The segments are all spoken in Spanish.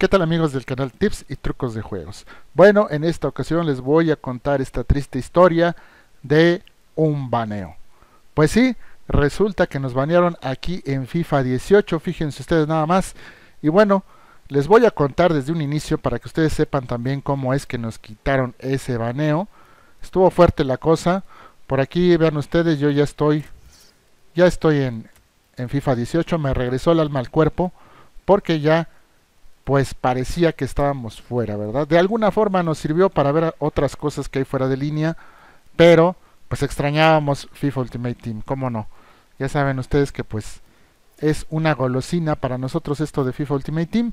¿Qué tal amigos del canal Tips y Trucos de Juegos? Bueno, en esta ocasión les voy a contar esta triste historia de un baneo. Pues sí, resulta que nos banearon aquí en FIFA 18, fíjense ustedes nada más. Y bueno, les voy a contar desde un inicio para que ustedes sepan también cómo es que nos quitaron ese baneo. Estuvo fuerte la cosa. Por aquí vean ustedes, yo ya estoy ya estoy en, en FIFA 18, me regresó el alma al cuerpo porque ya pues parecía que estábamos fuera, ¿verdad? De alguna forma nos sirvió para ver otras cosas que hay fuera de línea, pero pues extrañábamos FIFA Ultimate Team, ¿cómo no? Ya saben ustedes que pues es una golosina para nosotros esto de FIFA Ultimate Team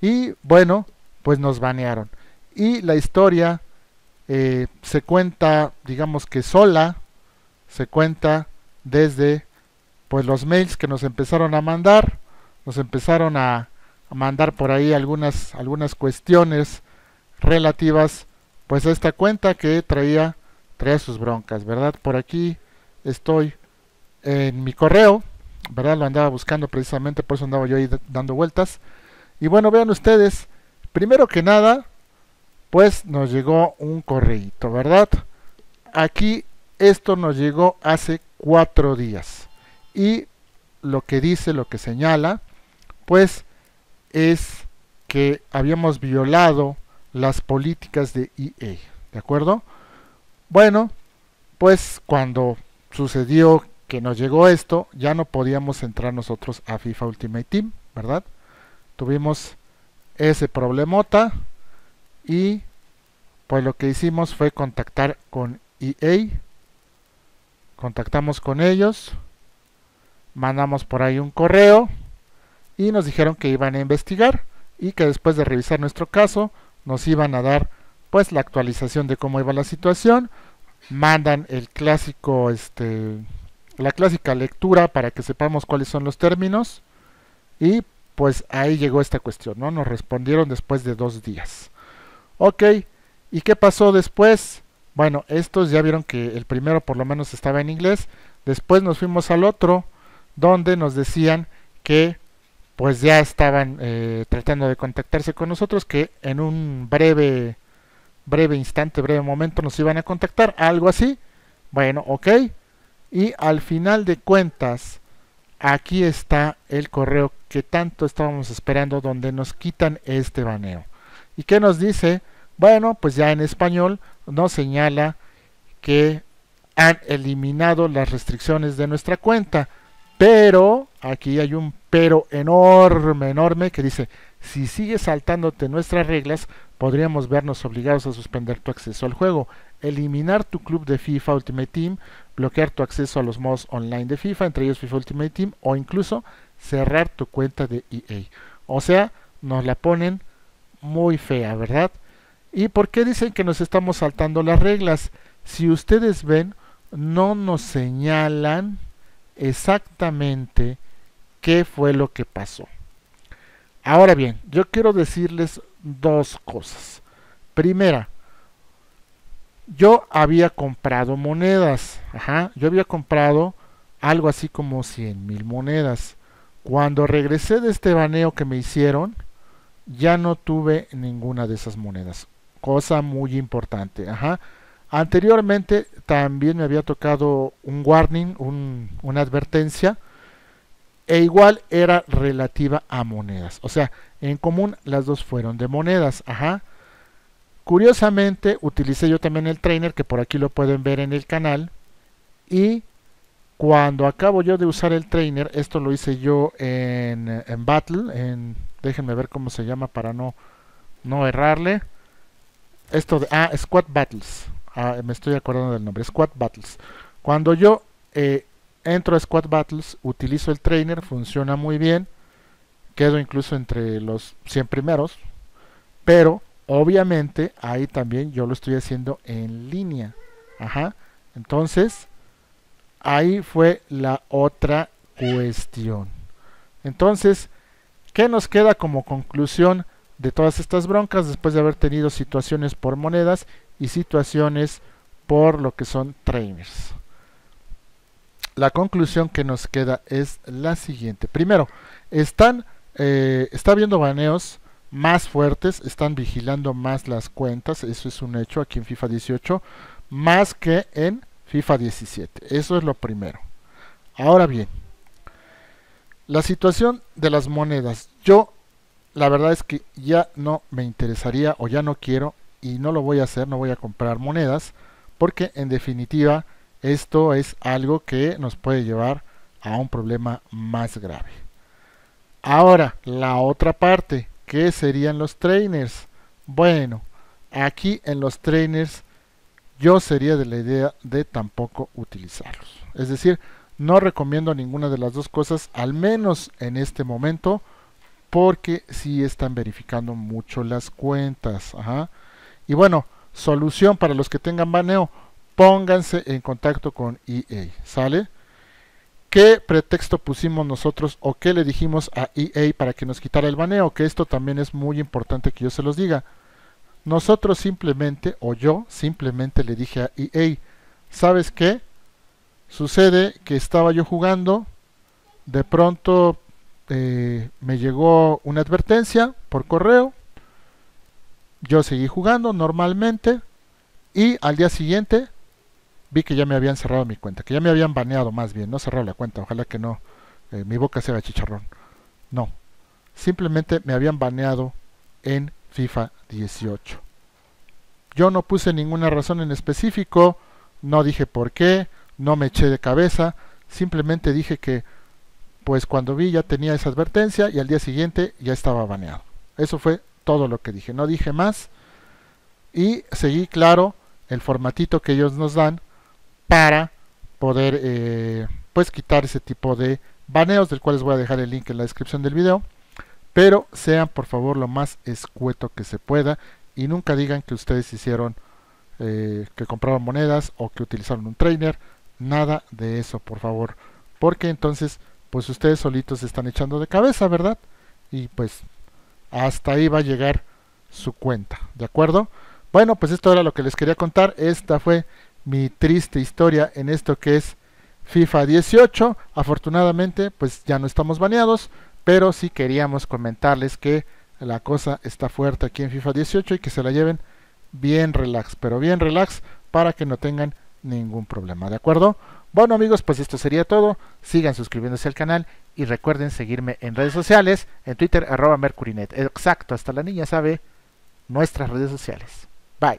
y bueno, pues nos banearon. Y la historia eh, se cuenta, digamos que sola, se cuenta desde pues los mails que nos empezaron a mandar, nos empezaron a mandar por ahí algunas, algunas cuestiones relativas pues a esta cuenta que traía, traía sus broncas, ¿verdad? Por aquí estoy en mi correo, ¿verdad? Lo andaba buscando precisamente, por eso andaba yo ahí dando vueltas. Y bueno, vean ustedes, primero que nada, pues nos llegó un correito, ¿verdad? Aquí esto nos llegó hace cuatro días. Y lo que dice, lo que señala, pues es que habíamos violado las políticas de EA, ¿de acuerdo? Bueno, pues cuando sucedió que nos llegó esto, ya no podíamos entrar nosotros a FIFA Ultimate Team, ¿verdad? Tuvimos ese problemota y pues lo que hicimos fue contactar con EA, contactamos con ellos, mandamos por ahí un correo, y nos dijeron que iban a investigar y que después de revisar nuestro caso nos iban a dar pues la actualización de cómo iba la situación, mandan el clásico este la clásica lectura para que sepamos cuáles son los términos y pues ahí llegó esta cuestión, ¿no? Nos respondieron después de dos días. Ok, ¿y qué pasó después? Bueno, estos ya vieron que el primero por lo menos estaba en inglés, después nos fuimos al otro donde nos decían que pues ya estaban eh, tratando de contactarse con nosotros, que en un breve, breve instante, breve momento nos iban a contactar, algo así. Bueno, ok. Y al final de cuentas, aquí está el correo que tanto estábamos esperando, donde nos quitan este baneo. ¿Y qué nos dice? Bueno, pues ya en español nos señala que han eliminado las restricciones de nuestra cuenta, pero aquí hay un pero enorme, enorme, que dice, si sigues saltándote nuestras reglas, podríamos vernos obligados a suspender tu acceso al juego, eliminar tu club de FIFA Ultimate Team, bloquear tu acceso a los modos online de FIFA, entre ellos FIFA Ultimate Team, o incluso cerrar tu cuenta de EA. O sea, nos la ponen muy fea, ¿verdad? ¿Y por qué dicen que nos estamos saltando las reglas? Si ustedes ven, no nos señalan exactamente qué fue lo que pasó. Ahora bien, yo quiero decirles dos cosas. Primera, yo había comprado monedas. Ajá, yo había comprado algo así como 100 mil monedas. Cuando regresé de este baneo que me hicieron, ya no tuve ninguna de esas monedas. Cosa muy importante. Ajá. Anteriormente también me había tocado un warning, un, una advertencia e igual era relativa a monedas. O sea, en común las dos fueron de monedas. Ajá. Curiosamente, utilicé yo también el trainer, que por aquí lo pueden ver en el canal. Y cuando acabo yo de usar el trainer, esto lo hice yo en, Battle. En, déjenme ver cómo se llama para no, no errarle. Esto de... Ah, Squad Battles. Ah, me estoy acordando del nombre. Squad Battles. Cuando yo eh, entro a Squad Battles, utilizo el trainer, funciona muy bien, quedo incluso entre los 100 primeros, pero obviamente ahí también yo lo estoy haciendo en línea. Ajá. Entonces, ahí fue la otra cuestión. Entonces, ¿qué nos queda como conclusión de todas estas broncas después de haber tenido situaciones por monedas y situaciones por lo que son trainers? la conclusión que nos queda es la siguiente. Primero, están, eh, está habiendo baneos más fuertes, están vigilando más las cuentas, eso es un hecho aquí en FIFA 18, más que en FIFA 17. Eso es lo primero. Ahora bien, la situación de las monedas. Yo, la verdad es que ya no me interesaría o ya no quiero y no lo voy a hacer, no voy a comprar monedas, porque en definitiva esto es algo que nos puede llevar a un problema más grave. Ahora, la otra parte, ¿qué serían los trainers? Bueno, aquí en los trainers yo sería de la idea de tampoco utilizarlos. Es decir, no recomiendo ninguna de las dos cosas, al menos en este momento, porque sí están verificando mucho las cuentas. Ajá. Y bueno, solución para los que tengan baneo pónganse en contacto con EA, ¿sale? ¿Qué pretexto pusimos nosotros o qué le dijimos a EA para que nos quitara el baneo? Que esto también es muy importante que yo se los diga. Nosotros simplemente, o yo simplemente le dije a EA, ¿sabes qué? Sucede que estaba yo jugando, de pronto eh, me llegó una advertencia por correo, yo seguí jugando normalmente y al día siguiente vi que ya me habían cerrado mi cuenta, que ya me habían baneado más bien, no cerrado la cuenta, ojalá que no, eh, mi boca se chicharrón. No, simplemente me habían baneado en FIFA 18. Yo no puse ninguna razón en específico, no dije por qué, no me eché de cabeza, simplemente dije que pues cuando vi ya tenía esa advertencia y al día siguiente ya estaba baneado. Eso fue todo lo que dije, no dije más y seguí claro el formatito que ellos nos dan para poder eh, pues quitar ese tipo de baneos del cual les voy a dejar el link en la descripción del video pero sean por favor lo más escueto que se pueda y nunca digan que ustedes hicieron eh, que compraron monedas o que utilizaron un trainer nada de eso por favor porque entonces pues ustedes solitos se están echando de cabeza verdad y pues hasta ahí va a llegar su cuenta de acuerdo bueno pues esto era lo que les quería contar esta fue mi triste historia en esto que es FIFA 18. Afortunadamente, pues ya no estamos baneados, pero sí queríamos comentarles que la cosa está fuerte aquí en FIFA 18 y que se la lleven bien relax, pero bien relax para que no tengan ningún problema, ¿de acuerdo? Bueno amigos, pues esto sería todo. Sigan suscribiéndose al canal y recuerden seguirme en redes sociales, en Twitter arroba mercurinet. Exacto, hasta la niña sabe nuestras redes sociales. Bye.